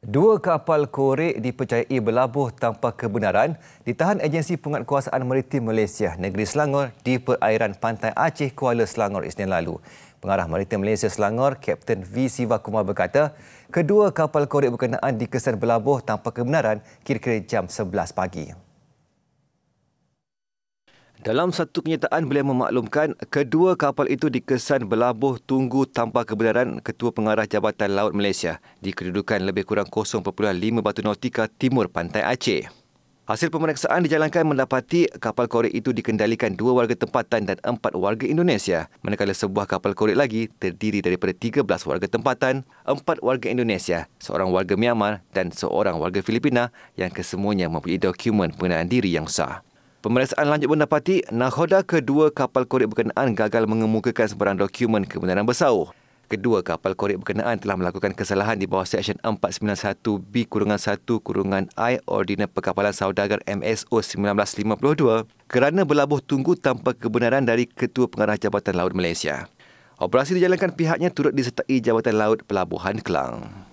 Dua kapal korek dipercayai berlabuh tanpa kebenaran ditahan agensi penguatkuasaan maritim Malaysia Negeri Selangor di perairan pantai Aceh Kuala Selangor Isnin lalu. Pengarah Maritim Malaysia Selangor, Kapten V. Siva Kumar berkata, kedua kapal korek berkenaan dikesan berlabuh tanpa kebenaran kira-kira jam 11 pagi. Dalam satu kenyataan, beliau memaklumkan kedua kapal itu dikesan berlabuh tunggu tanpa kebenaran Ketua Pengarah Jabatan Laut Malaysia di kedudukan lebih kurang 0.5 batu nautika timur pantai Aceh. Hasil pemeriksaan dijalankan mendapati kapal korek itu dikendalikan dua warga tempatan dan empat warga Indonesia, manakala sebuah kapal korek lagi terdiri daripada 13 warga tempatan, empat warga Indonesia, seorang warga Myanmar dan seorang warga Filipina yang kesemuanya mempunyai dokumen pengenalan diri yang sah. Pemeriksaan lanjut mendapati nahoda kedua kapal korek berkenaan gagal mengemukakan sebarang dokumen kebenaran bersauh. Kedua kapal korek berkenaan telah melakukan kesalahan di bawah Seksyen 491B-1 kurungan I Ordinar Perkapalan Saudagar MSO 1952 kerana berlabuh tunggu tanpa kebenaran dari Ketua Pengarah Jabatan Laut Malaysia. Operasi dijalankan pihaknya turut disertai Jabatan Laut Pelabuhan Kelang.